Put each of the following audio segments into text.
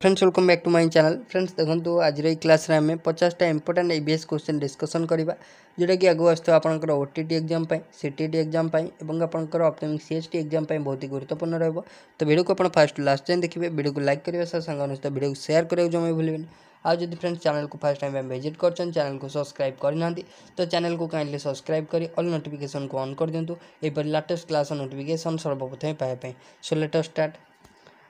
Friends welcome back to my channel friends देखो आज class आम पचासटा इंपोर्टाट एबीएस क्वेश्चन डिस्कसन करवा जोटा कि आगे आसो आपर ओटीटी एक्जाम सीटीटी एक्जाम आपर अपकमिंग सीएचटी एक्जाम बहुत ही गुरुत्वपूर्ण रोक तो भिडियो को आप फास्ट लास्ट जाए देखिए भिडियो को लाइक करेंगे सर भिडियो को सेयार करा जमा भूलें आज जब फ्रेंड्स चैनल को फास्ट टाइम विजिट कर चैनल को सब्सक्राइब करना तो चैनल को काइंडली सब्सक्राइब कर अल नोटिफिकेशन को ऑन कर दिंतु यहपर लाटेस्ट क्लास नोटिफिकेसन सर्वप्रथमें पाया सो लेटर स्टार्ट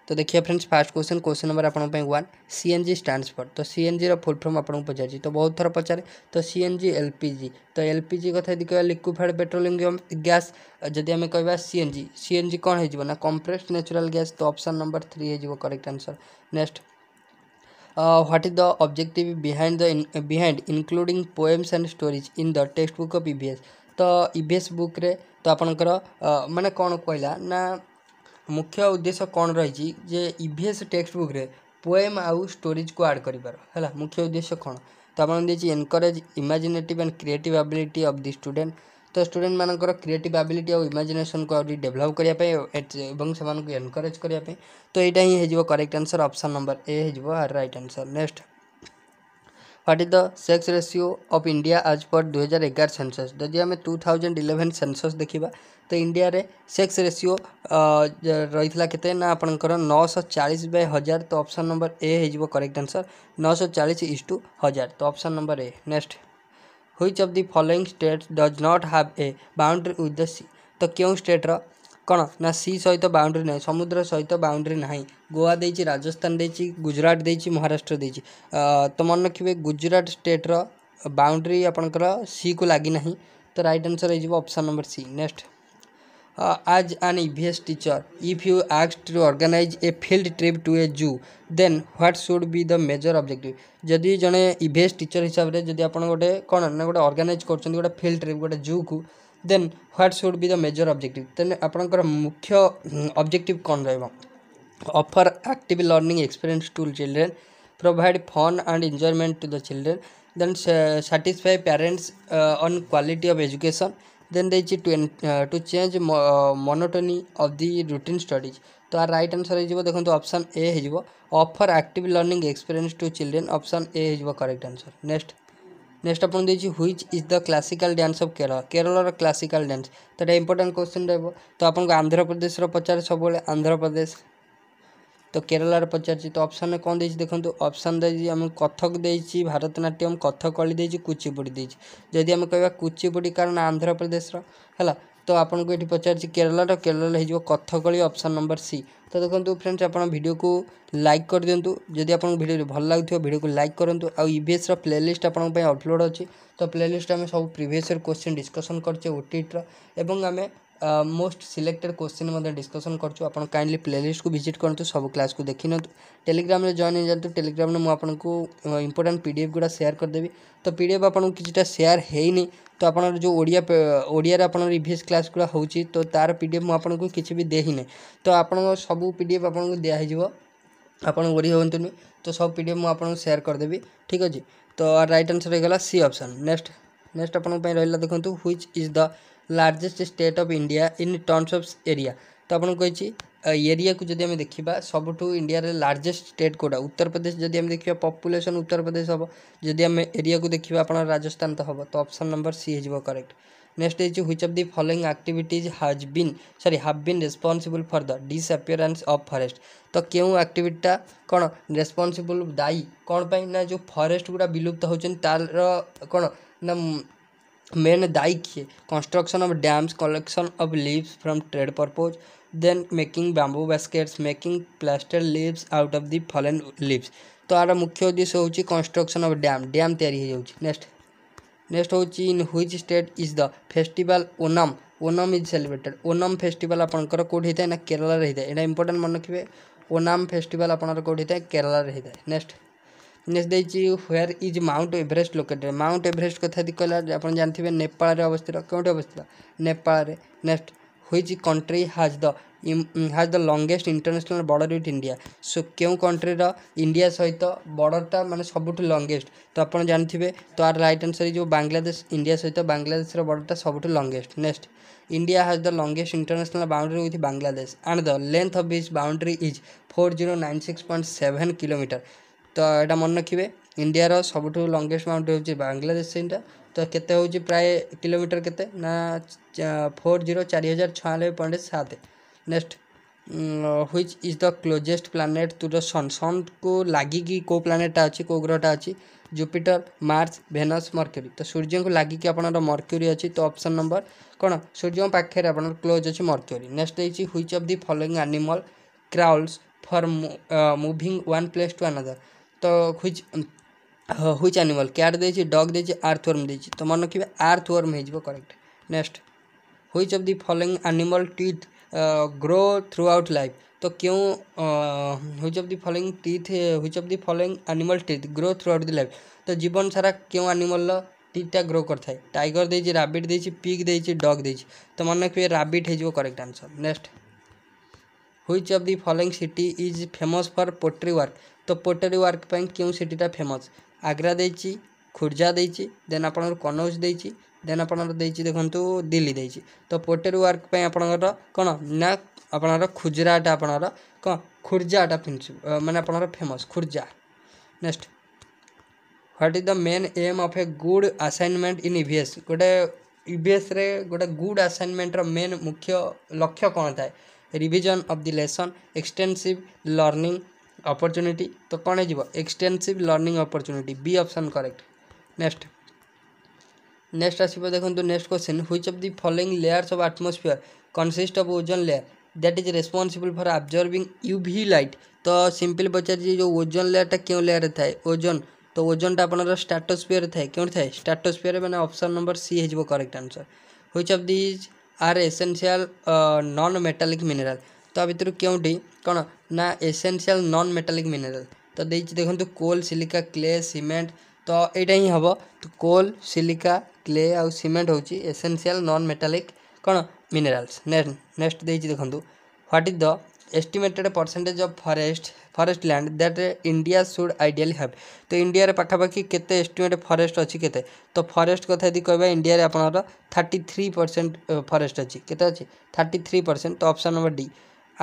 तो देखिए friends first question question number आप one C N G stand for तो C N G full form आपको पचार तो बहुत थर पचारे तो सी एन तो जी एल पी तो जी e तो एल पी जी कथ कह लिक्विफाइड पेट्रोलियम गैस जदि आम कह सी एन जी सी एन जी कौन हो कंप्रेस न्याचुराल गैस तो अप्सन नंबर थ्री हो correct answer next what is the object behind the behind including and stories in the text book of इ तो इ बुक्रे तो आपंकर मैंने कौन कहला ना ମୁଖ୍ୟ ଉଦ୍ଦେଶ୍ୟ କ'ଣ ରହିଛି ଯେ ଇ ଭି ଏସ୍ ଟେକ୍ସଟ୍ ବୁକ୍ରେ ପୋଏମ୍ ଆଉ ଷ୍ଟୋରିଜ୍କୁ ଆଡ଼୍ କରିବାର ହେଲା ମୁଖ୍ୟ ଉଦ୍ଦେଶ୍ୟ କ'ଣ ତ ଆପଣ ଦେଇଛି encourage imaginative and creative ability of the student ତ ଷ୍ଟୁଡ଼େଣ୍ଟମାନଙ୍କର କ୍ରିଏଟିଭ୍ ଆବିଲିଟି ଆଉ ଇମାଜିନେସନ୍କୁ ଆହୁରି ଡେଭଲପ୍ କରିବା ପାଇଁ ଏବଂ ସେମାନଙ୍କୁ ଏନକରେଜ୍ କରିବା ପାଇଁ ତ ଏଇଟା ହିଁ ହେଇଯିବ correct answer option number A ହେଇଯିବ right answer next What sex ratio of India of India दुई हजार 2011 census? जदि आम 2011 census देखा तो इंडिया रे सेक्स रेसीो रही के ना आपंकर नौश चालीस बै हजार तो ऑप्शन नंबर ए हो करेक्ट आंसर नौश चालीस इज टू हजार तो option number A next which of the following state does not have a boundary with the sea तो क्यों स्टेट्र କ'ଣ ନା ସି ସହିତ ବାଉଣ୍ଡ୍ରି ନାହିଁ ସମୁଦ୍ର ସହିତ ବାଉଣ୍ଡ୍ରି ନାହିଁ ଗୋଆ ଦେଇଛି ରାଜସ୍ଥାନ ଦେଇଛି ଗୁଜୁରାଟ ଦେଇଛି ମହାରାଷ୍ଟ୍ର ଦେଇଛି ତ ମନେ ରଖିବେ ଗୁଜୁରାଟ ଷ୍ଟେଟ୍ର ବାଉଣ୍ଡ୍ରି ଆପଣଙ୍କର ସିକୁ ଲାଗି ନାହିଁ ତ ରାଇଟ୍ ଆନ୍ସର୍ ହେଇଯିବ option number C next as an EVS teacher if you ଆକ୍ସ to organise a field trip to a zoo then what should be the major objective ଯଦି ଜଣେ ଇଭିଏସ୍ ଟିଚର୍ ହିସାବରେ ଯଦି ଆପଣ ଗୋଟେ କ'ଣ ନା ଗୋଟେ ଅର୍ଗାନାଇଜ୍ କରୁଛନ୍ତି ଗୋଟେ ଫିଲ୍ଡ ଟ୍ରିପ୍ ଗୋଟେ ଜୁକୁ then what should be the major objective then आपर मुख्य अब्जेक्टिव कौन offer act learning experience to children provide fun and enjoyment to the children then satisfy parents on quality of education then the to चेज monotony of the routine studies तो आ right answer हो देखो option A offer act learning experience to children option A हो answer next next আপনার দিয়েছি which is the classical dance of Kerala কেরଳର classical dance ତ ଏଇଟା ଇମ୍ପୋର୍ଟାଣ୍ଟ କ୍ୱେଶ୍ଚିନ୍ ରହିବ ତ ଆପଣଙ୍କୁ ଆନ୍ଧ୍ରପ୍ରଦେଶର ପଚାରେ ସବୁବେଳେ ଆନ୍ଧ୍ରପ୍ରଦେଶ ତ କେରଳାରେ ପଚାରିଛି ତ ଅପସନ୍ରେ କ'ଣ ଦେଇଛି ଦେଖନ୍ତୁ ଅପସନ୍ ଦେଇଛି ଆମକୁ କଥକ ଦେଇଛି ଭାରତନାଟ୍ୟମ କଥକଳି ଦେଇଛି କୁଚିପୁଡ଼ି ଦେଇଛି ଯଦି ଆମେ କହିବା କୁଚିପୁଡ଼ି କାରଣ ଆନ୍ଧ୍ରପ୍ରଦେଶର ହେଲା তো ଆପଣଙ୍କୁ ଏଠି ପଚାରିଛି କେରଳାର କେରଳାର ହେଇଯିବ କଥକଳି ଅପସନ୍ ନମ୍ବର ସି ତ ଦେଖନ୍ତୁ ଫ୍ରେଣ୍ଡସ୍ ଆପଣ ଭିଡ଼ିଓକୁ ଲାଇକ୍ କରିଦିଅନ୍ତୁ ଯଦି ଆପଣଙ୍କୁ ଭିଡ଼ିଓ ଭଲ ଲାଗୁଥିବ ଭିଡ଼ିଓକୁ ଲାଇକ୍ କରନ୍ତୁ ଆଉ ଇଭିଏସ୍ର ପ୍ଲେଲିଷ୍ଟ ଆପଣଙ୍କ ପାଇଁ ଅପଲୋଡ଼ ଅଛି ତ ପ୍ଲେଲିଷ୍ଟ ଆମେ ସବୁ ପ୍ରିଭିୟସ୍ ଇୟର୍ କୋଶ୍ଚିନ୍ ଡିସ୍କସନ୍ କରିଛେ ଓଟିଇଟିର ଏବଂ ଆମେ मोस्ट सिलेक्टेड क्वेश्चन डिस्कसन करूँ आप काइंडली प्लेलीस्ट को भिजिट करूँ सब क्लास को देख ना टेलीग्राम जॉन हो जातु टेलीग्राम में मुझे इंपोर्टां पी डी एफ गुड़ा सेयार करदेवी तो पी डी एफ आपको किसी सेयार होनी तो आप जो ओडिया आप रिभीएस क्लास गुड़ा हो तो तार पी डी मुझे किसी भी देने तो आप सब पी डी एफ आपको दिजाव ଆପଣ ଓରି ହୁଅନ୍ତୁନି ତ ସବୁ ପି ଡି ଏଫ୍ ମୁଁ ଆପଣଙ୍କୁ ସେୟାର କରିଦେବି ଠିକ୍ ଅଛି ତ ରାଇଟ୍ ଆନ୍ସର୍ ହେଇଗଲା ସି ଅପସନ୍ ନେକ୍ସଟ୍ ନେକ୍ସଟ୍ ଆପଣଙ୍କ ପାଇଁ ରହିଲା largest state of India in terms of area ତ ଆପଣଙ୍କୁ କହିଛି ଏରିଆକୁ ଯଦି ଆମେ ଦେଖିବା ସବୁଠୁ ଇଣ୍ଡିଆରେ ଲାର୍ଜେଷ୍ଟ ଷ୍ଟେଟ୍ କେଉଁଟା ଉତ୍ତରପ୍ରଦେଶ ଯଦି ଆମେ ଦେଖିବା ପପୁଲେସନ୍ ଉତ୍ତରପ୍ରଦେଶ ହେବ ଯଦି ଆମେ ଏରିଆକୁ ଦେଖିବା ଆପଣ ରାଜସ୍ଥାନ ତ ହେବ ତ ଅପସନ୍ ନମ୍ବର ସି ହେଇଯିବ କରେକ୍ଟ ନେକ୍ସଟ ହେଇଛି which of the following activities has been sorry have been responsible for the disappearance of forest ତ କେଉଁ ଆକ୍ଟିଭିଟିଟା କ'ଣ ରେସ୍ପନ୍ସିବୁଲ୍ ଦାୟୀ କ'ଣ ପାଇଁ ନା ଯେଉଁ ଫରେଷ୍ଟ ଗୁଡ଼ା ବିଲୁପ୍ତ ହେଉଛନ୍ତି ତା'ର କ'ଣ ନା मेन main किए construction of dams collection of leaves from trade purpose then making bamboo baskets making plaster leaves out of the fallen leaves तो आर मुख्य उद्देश्य हूँ कन्स्ट्रक्शन अफ डैम डैम या नेक्स्ट नेक्स्ट हूँ in which state is the festival Onam Onam is celebrated Onam festival आपंकर कौट होता है ना केरल रही है यहाँ इंपोर्टां मन रखिए ओनम फेस्टिवल आपंकर कौट होता है केरल होता है नेक्स्ट ନେକ୍ସଟ ଦେଇଛି where is Mount Everest located Mount Everest କଥା ଯଦି କହିଲା ଆପଣ ଜାଣିଥିବେ ନେପାଳରେ ଅବସ୍ଥିତ କେଉଁଠି ଅବସ୍ଥିତ ନେପାଳରେ next which country has the has the longest international border with India so କେଉଁ କଣ୍ଟ୍ରିର ଇଣ୍ଡିଆ ସହିତ ବର୍ଡ଼ରଟା ମାନେ ସବୁଠୁ ଲଙ୍ଗେଷ୍ଟ ତ ଆପଣ ଜାଣିଥିବେ ତ ଆର ରାଇଟ୍ ଆନ୍ସର୍ ଯେଉଁ ବାଂଲାଦେଶ ଇଣ୍ଡିଆ ସହିତ ବାଂଲାଦେଶର ବର୍ଡ଼ରଟା ସବୁଠୁ longest next India has the longest international boundary with Bangladesh and the length of is boundary is four zero nine six point seven kilometre ତ ଏଇଟା ମନେ ରଖିବେ ଇଣ୍ଡିଆର ସବୁଠୁ ଲଙ୍ଗେଷ୍ଟ ମାଉଣ୍ଟ ହେଉଛି ବାଂଲାଦେଶ ସେଇଟା ତ କେତେ ହେଉଛି ପ୍ରାୟ କିଲୋମିଟର କେତେ ନା ଫୋର୍ ଜିରୋ ଚାରି ହଜାର ଛୟାନବେ ପଏଣ୍ଟ ସାତ next which is the closest planet to the sun ସନ୍କୁ ଲାଗିକି କେଉଁ ପ୍ଲାନେଟ୍ଟା ଅଛି କେଉଁ ଗ୍ରହଟା ଅଛି ଜୁପିଟର ମାର୍ସ ଭେନସ୍ ମର୍କ୍ୟୁରୀ ତ ସୂର୍ଯ୍ୟଙ୍କୁ ଲାଗିକି ଆପଣଙ୍କର ମର୍କ୍ୟୁରୀ ଅଛି ତ ଅପସନ୍ ନମ୍ବର କ'ଣ ସୂର୍ଯ୍ୟଙ୍କ ପାଖରେ ଆପଣଙ୍କର କ୍ଲୋଜ୍ ଅଛି ମର୍କ୍ୟୁରୀ ନେକ୍ସଟ ହେଇଛି which of the following animal crawls for moving one place to another তো ହୁଇଚ୍ ହୁଇଚ୍ ଆନିମଲ୍ କ୍ୟାଟ୍ ଦେଇଛି ଡଗ୍ ଦେଇଛି ଆର୍ଥ ୱାର୍ମ ଦେଇଛି ତ ମନେ ରଖିବେ ଆର୍ଥ ୱାର୍ମ ହେଇଯିବ correct next which of the following animal teeth grow throughout life ତ କେଉଁ which of the following teeth which of the following animal teeth grow throughout the life তো জীবন সারা কেউ আনিমলর টিথটা গ্রো করে tiger দিয়েছি রাবিট দিয়েছি পিগ দিয়েছি ডগ দিয়েছি তো মনে রাখবে রাবিট হয়ে যাব correct answer next which of the following city is famous for pottery work तो पोट्री वर्क क्यों सीटा फेमस आग्रा दे खुर्जा देन आपर कनौज देन आपर दे देखूँ दिल्ली दे तो पोटेरी वर्क आपर कौन ना आपर खुजराट आप खुर्जाटा प्रिंसिप मैंने आपर famous Khurja next what is the main aim of a good assignment in इस गोटे इस गुड आसाइनमेंट रेन मुख्य लक्ष्य कौन था revision of the lesson extensive learning opportunity तो कौन हो extensive learning opportunity B option correct next next आसो देखो next question which of the following layers of atmosphere consist of ozone layer that is responsible for absorbing U V light तो simple पचार जो ओजन लेयरटा क्यों लेयर थाए ओजन तो ओजनटा आपंकर स्टाटोस्फियर थाए क्यों थाए स्टाटोस्फियर मैंने अप्सन नंबर सी हो correct answer which of these are essential non metallic mineral ତ ଭିତରୁ କେଉଁଠି କ'ଣ ନା ଏସେନସିଆଲ ନନ୍ ମେଟାଲିକ୍ ମିନେରାଲ ତ ଦେଇଛି ଦେଖନ୍ତୁ କୋଲ୍ ସିଲିକା କ୍ଲେ ସିମେଣ୍ଟ ତ ଏଇଟା ହିଁ ହେବ କୋଲ୍ ସିଲିକା କ୍ଲେ ଆଉ ସିମେଣ୍ଟ ହେଉଛି ଏସେନସିଆଲ ନନ୍ ମେଟାଲିକ୍ କ'ଣ ମିନେରାଲ୍ସ ନେକ୍ସଟ ଦେଇଛି ଦେଖନ୍ତୁ what is the estimated percentage of forest forest land that India should ideally have তো ইন্ডিয়ার পাখাপাখি কেতে এস্টিমেট ফরেস্ট অছি কেতে তো ফরেস্ট কথা যদি কহবা ইন্ডিয়ার আপনার থার্টি থ্রি পরসেন্ট ফরেস্ট অছি কেতে অছি থার্টি থ্রি পরসেন্ট তো option number D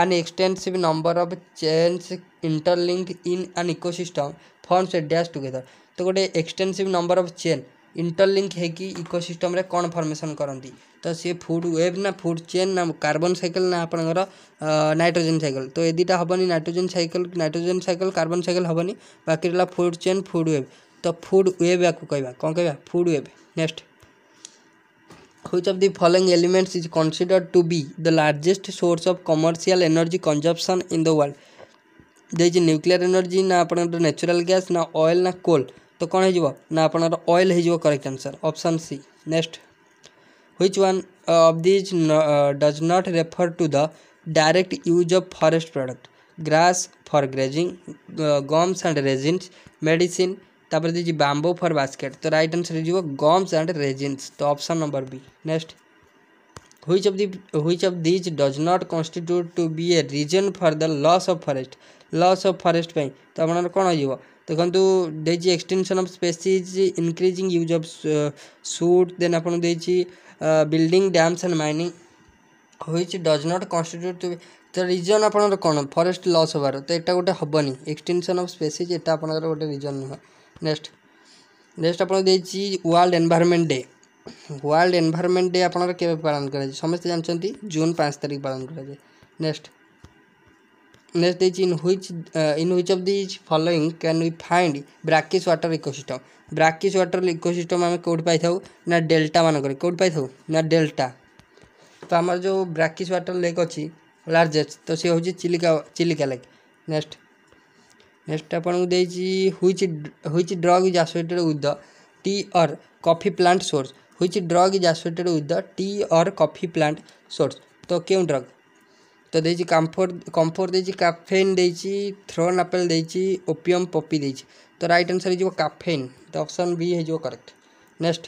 an extensive number of chains interlinked in an ecosystem forms a dash together তো ଗୋଟେ extensive number of chain interlink ହେଇକି ଇକୋସିଷ୍ଟମ୍ରେ କ'ଣ ଫର୍ମେସନ୍ କରନ୍ତି ତ ସିଏ ଫୁଡ଼୍ ୱେବ୍ ନା ଫୁଡ଼୍ ଚେନ୍ ନା କାର୍ବନ୍ ସାଇକେଲ୍ ନା ଆପଣଙ୍କର ନାଇଟ୍ରୋଜେନ୍ ସାଇକେଲ୍ ତ ଏ ଦୁଇଟା ହେବନି nitrogen cycle nitrogen cycle carbon cycle ହେବନି ବାକି ରହିଲା ଫୁଡ଼୍ ଚେନ୍ ଫୁଡ଼୍ ୱେବ୍ ତ ଫୁଡ଼୍ ୱେବ୍ ୟାକୁ କହିବା କ'ଣ କହିବା food web next which of the following elements is considered to be the largest source of commercial energy consumption in the world there is nuclear energy na apanakar natural gas na oil na coal तो कौन हो आपर अएल हो correct answer option C next which one of these does not refer to the direct use of forest product grass for grazing gums and resins medicine bamboo for basket तो right answer हो gums and resins तो option number B next which of the which of these does not constitute to be a reason for the loss of forest loss of forest तो आप कौन हो ଦେଖନ୍ତୁ ଦେଇଛି extension of species increasing use of soot then ଆପଣଙ୍କୁ ଦେଇଛି building dams and mining ହୋଇଛି does not constitute ତ ରିଜନ୍ ଆପଣଙ୍କର କ'ଣ ଫରେଷ୍ଟ ଲସ୍ ହେବାର ତ ଏଇଟା ଗୋଟେ ହେବନି ଏକ୍ସଟେନସନ୍ ଅଫ୍ ସ୍ପେସିଜ୍ ଏଇଟା ଆପଣଙ୍କର ଗୋଟେ ରିଜନ୍ ନୁହେଁ ନେକ୍ସଟ ନେକ୍ସଟ ଆପଣ ଦେଇଛି World Environment Day World Environment Day ଆପଣଙ୍କର କେବେ ପାଳନ କରାଯାଏ ସମସ୍ତେ ଜାଣିଛନ୍ତି ଜୁନ୍ ପାଞ୍ଚ ତାରିଖ ପାଳନ କରାଯାଏ next Next is in which uh, in which of these following can we find brackish water ecosystem? Brackish water ecosystem ଆମେ କୋଉଠି ପାଇଥାଉ ନା ଡେଲ୍ଟା ମାନଙ୍କରେ କୋଉଠି ପାଇଥାଉ ନା ଡେଲ୍ଟା ତ ଆମର ଯେଉଁ ବ୍ରାକିସ୍ ୱାଟର ଲେକ୍ ଅଛି ଲାର୍ଜେଷ୍ଟ ତ ସେ ହେଉଛି Chilika Chilika lake next next ଆପଣଙ୍କୁ ଦେଇଛି which which drug is associated with the tea or coffee plant source which drug is associated with the tea or coffee plant source ତ କେଉଁ ଡ୍ରଗ୍ तो देखिए दे कम्फर्ट कम्फर्ट काफेन देन आपेल देपिम poppy दे तो रईट आंसर हो काफेन तो अप्सन बी हो correct next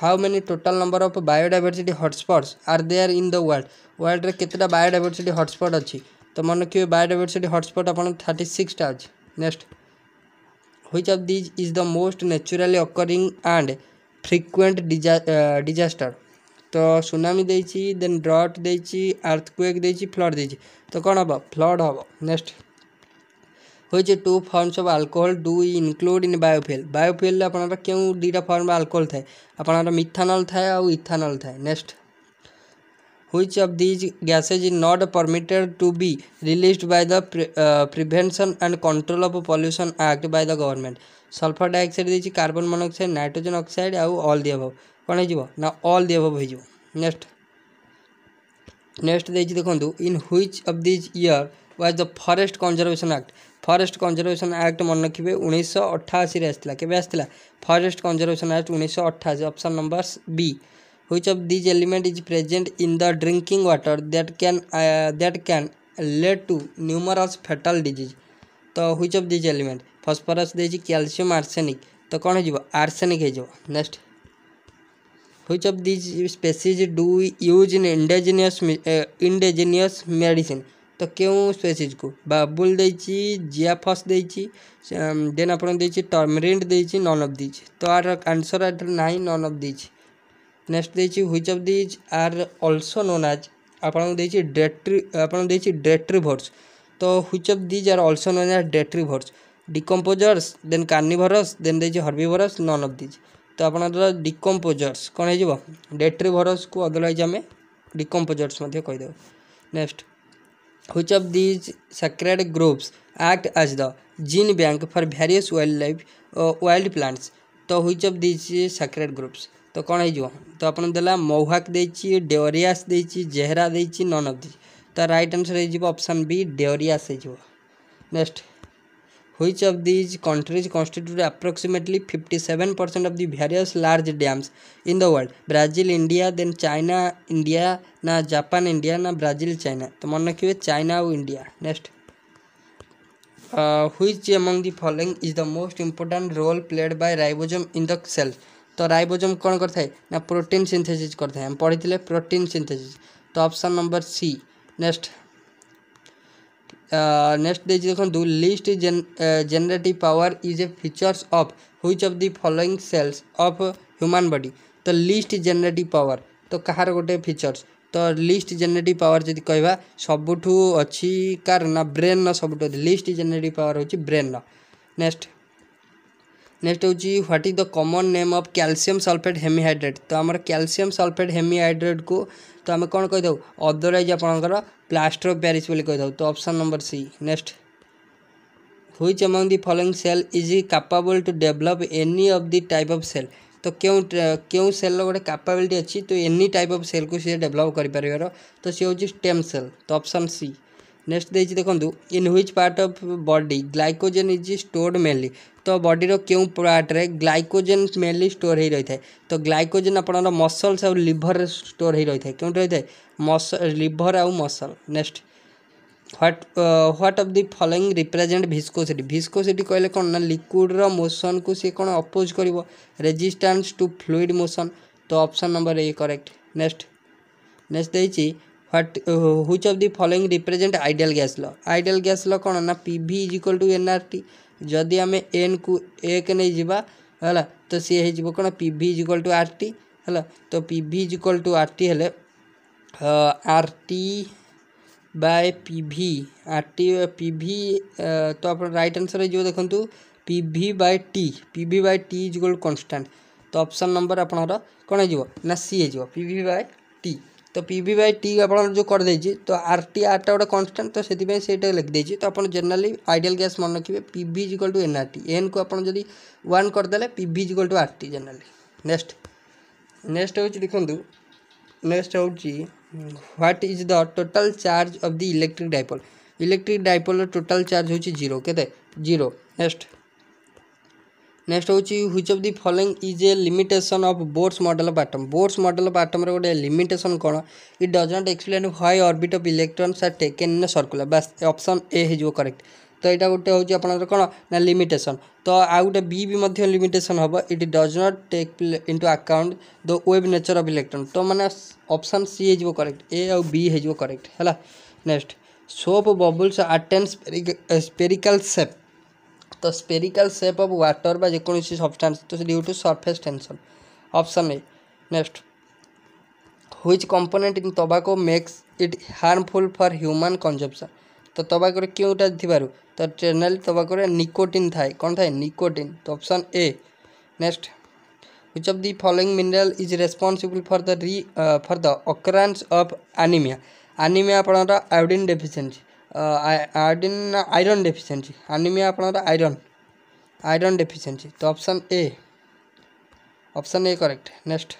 how many total number of biodiversity hotspots are they in the world world में कतेटा बायोडाइरसीट हटस्पट अच्छी तो मन रखिए बायोडाइरसीट हटस्पट आप थर्टी सिक्सटा अच्छे next which of these is the most naturally occurring and frequent डिजा डिजास्टर তো ସୁନାମି ଦେଇଛି ଦେନ୍ ଡ୍ରଟ୍ ଦେଇଛି ଆର୍ଥକ୍ୱେକ୍ ଦେଇଛି ଫ୍ଲଡ୍ ଦେଇଛି ତ କ'ଣ ହେବ ଫ୍ଲଡ୍ ହେବ ନେକ୍ସଟ ହେଉଛି two forms of alcohol do include in biofuel ବାୟୋଫିଲ୍ରେ ଆପଣଙ୍କର କେଉଁ ଦୁଇଟା ଫର୍ମ ଆଲକୋହଲ ଥାଏ ଆପଣଙ୍କର ମିଥାନଲ୍ ଥାଏ ଆଉ ଇଥାନଲ୍ ଥାଏ next which of these gases is not permitted to be released by the pre, uh, prevention and control of pollution act by the government sulfur dioxide দিয়েছি কার্বন মনোক্সাইড নাইট্রোজেন অক্সাইড আর all the above कौन हो ना अल दि अभव हो next next देखिए देखो in which of these year was the forest conservation act forest conservation act मन रखिए उन्नीस सौ अठाशी आसा के फरेस्ट कंजरवेशन आक्ट उन्नीस अठाशी option number B which of these element is present in the drinking water that क्या दैट क्या lead to numerous fatal disease तो which of these element phosphorus calcium arsenic तो कौन हो arsenic next which of these species do use in indigenous indigenous medicine तो क्यों species को बाबुल जियाफस देन आप टर्मरेन्ट दे नन अफ दिज तो आर आंसर आठ ना none of these next which of these are also known as आप भर्स तो which of these are also known as भर्स decomposers then carnivores then the herbivores none of these तो आप डिकम्पोजर्स कौन हो डेट्रीभरस को अदरवैज आम डिकम्पोजर्स कहीदे next which of these sacred groups act as the gene bank for various wildlife wild plants तो which of these sacred groups तो कौन हो तो आप मौहाक डेरियास जेहरा देन अफ दिज तो रईट आनसर होप्सन बी डेरियास next which of these countries constitute approximately 57% of the various large dams in the world brazil india then china india na japan india na brazil china to मन रखिए china और india next which among the following is the most important role played by ribosome in the cell तो ribosome कौन करता है ना protein synthesis करता है हम पढ़ी प्रोटीन सिंथेसिस तो option number C next next দিয়েছি দেখুন least generative power is a features of which of the following cells of human body ତ ଲିଷ୍ଟ ଜେନେରେଟିଭ୍ ପାୱାର ତ କାହାର ଗୋଟେ ଫିଚର୍ସ ତ ଲିଷ୍ଟ ଜେନେରେଟିଭ୍ ପାୱାର ଯଦି କହିବା ସବୁଠୁ ଅଛି କାହାର ନା ବ୍ରେନ୍ର ସବୁଠୁ ଅଛି ଲିଷ୍ଟ ଜେନେରେଟିଭ୍ ପାୱାର ହେଉଛି ବ୍ରେନ୍ର ନେକ୍ସଟ নেক্সট হচ্ছে what is the common name of calcium sulphate hemihydrate তো আমার ক্যালসিয়াম সলফেট হেমিহাইড্রেট কু তো আমি কোণ কই দাও অদরাইজ আপনার প্লাস্টর অফ প্যারিস বলে কই দাও তো option number C next which among the following cell is capable to develop any of the type of cell তো কেউ কেউ সেলর গোটে কাপাবিলিটি ଅଛି তো এনি টাইপ অফ সেলକୁ ସିଏ ଡେଭେଲପ୍ କରିପାରିବାର ତ ସିଏ ହେଉଛି ଷ୍ଟେମ୍ ସେଲ୍ ତ ଅପସନ୍ ସି ନେକ୍ସଟ ଦେଇଛି ଦେଖନ୍ତୁ in which part of body glycogen is stored mainly ତ ବଡିର କେଉଁ ପାର୍ଟରେ ଗ୍ଲାଇକୋଜେନ୍ ମେନଲି ଷ୍ଟୋର ହୋଇ ରହିଥାଏ ତ ଗ୍ଲାଇକୋଜେନ୍ ଆପଣଙ୍କର ମସଲ୍ସ ଆଉ ଲିଭରରେ ଷ୍ଟୋର ହୋଇ ରହିଥାଏ କେଉଁଠି ରହିଥାଏ ମସ ଲିଭର ଆଉ muscle next what what of the following represent viscosity viscosity କହିଲେ କ'ଣ ନା ଲିକ୍ୱିଡ଼ର ମୋସନ୍କୁ ସିଏ କ'ଣ ଅପୋଜ୍ କରିବ ରେଜିଷ୍ଟାନ୍ସ ଟୁ ଫ୍ଲୁଇଡ଼ ମୋସନ୍ ତ option number A correct next next ଦେଇଛି what which of the following represent ideal gas law ideal gas law କ'ଣ ନା P V is equal to n R T ଯଦି ଆମେ ଏନ୍କୁ ଏକ ନେଇଯିବା ହେଲା ତ ସିଏ ହେଇଯିବ କ'ଣ P V is equal to R T ହେଲା ତ P V is equal to R T ହେଲେ R T by P V R T P V ତ ଆପଣ ରାଇଟ୍ ଆନ୍ସର୍ ହେଇଯିବ ଦେଖନ୍ତୁ P V by T P V by T is equal to constant ତ option number ଆପଣଙ୍କର କ'ଣ ହେଇଯିବ ନା ସି ହେଇଯିବ ପି ଭି ବାଏ ଟି तो पी भी बै टी आप जो करदे तो आर टी आर टा गोटे कनस्टाट तो से लिखे तो आप जेनेली आइडियाल गैस मन रखिए P V is equal to n R T n को आपड़ आदि वन करदे P V is equal to R T जेनेली नेक्स्ट नेक्स्ट हूँ देखु नेक्स्ट हूँ what is the total charge of the electric dipole electric dipole total charge हूँ zero zero next next हूँ which of the following is a limitation of Bohr's model of atom Bohr's model of आटम्र गोटे limitation कौन it does not explain high orbit of electrons are taken in बस option A हो correct तो यहाँ गोटे हूँ आप कौन ना लिमिटेसन तो आउ गोटे बी भी लिमिटेसन हम it does not take into account the wave nature of electron तो मैंने अप्सन सी हो करेक्ट ए आउ बी हो करेक्ट है next soap bubbles attains spherical shape the spherical shape of water ବା ଯେକୌଣସି ସବଷ୍ଟାନ୍ସ ତ due to surface tension option A next which component in tobacco makes it harmful for human consumption ତ ଟବାକୋରେ କେଉଁଟା ଥିବାରୁ ତ ଜେନେରାଲି ଟବାକୋରେ ନିକୋଟିନ୍ ଥାଏ କ'ଣ ଥାଏ ନିକୋଟିନ୍ ତ option A next which of the following mineral is responsible for the re uh, for the occurrence of anemia anemia ଆପଣଙ୍କର iodine deficiency iodine iron deficiency anaemia आप आयरन आयरन डेफिसीयसी तो option A option A correct next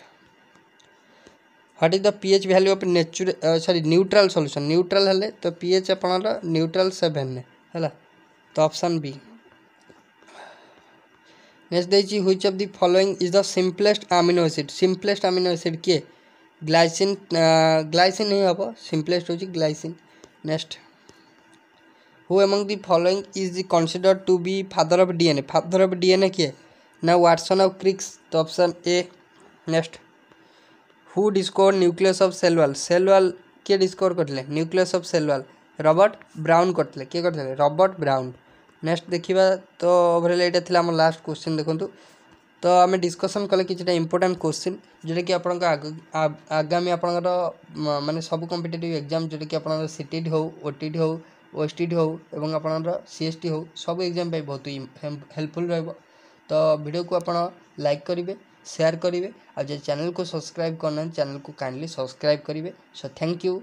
what is the pH value of nature sorry neutral solution neutral हेले तो pH आपणर neutral seven है तो option B next देखिए which of the following is the simplest amino acid simplest amino acid किए glycine glycine ही हम simplest हो glycine next who among the following is the to be father of DNA father of DNA किए ना Watson of Crick's तो option A next who discover nucleus of cell cell wall किए discover करते nucleus of cell wall Robert Brown करते किए करते Robert brown next देखा तो ओभरअल ये आम लास्ट क्वेश्चन देखूँ तो आम डिस्कसन कले कि इंपोर्टाट क्वेश्चन जोटा कि आप आगामी आप मैंने सब कम्पिटेटिव एग्जाम जोटा कि आप सीटेड हो ओटीड हो ଓଏସ୍ଟିଟି ହେଉ ଏବଂ ଆପଣଙ୍କର ସିଏସ୍ଟି ହେଉ ସବୁ ଏକ୍ଜାମ୍ ପାଇଁ ବହୁତ ହେଲ୍ପଫୁଲ୍ ରହିବ ତ ଭିଡ଼ିଓକୁ ଆପଣ ଲାଇକ୍ କରିବେ ସେୟାର୍ କରିବେ ଆଉ ଯଦି ଚ୍ୟାନେଲ୍କୁ ସବସ୍କ୍ରାଇବ୍ କରିନାହାନ୍ତି ଚ୍ୟାନେଲ୍କୁ କାଇଣ୍ଡଲି ସବସ୍କ୍ରାଇବ୍ କରିବେ ସୋ ଥ୍ୟାଙ୍କ ୟୁ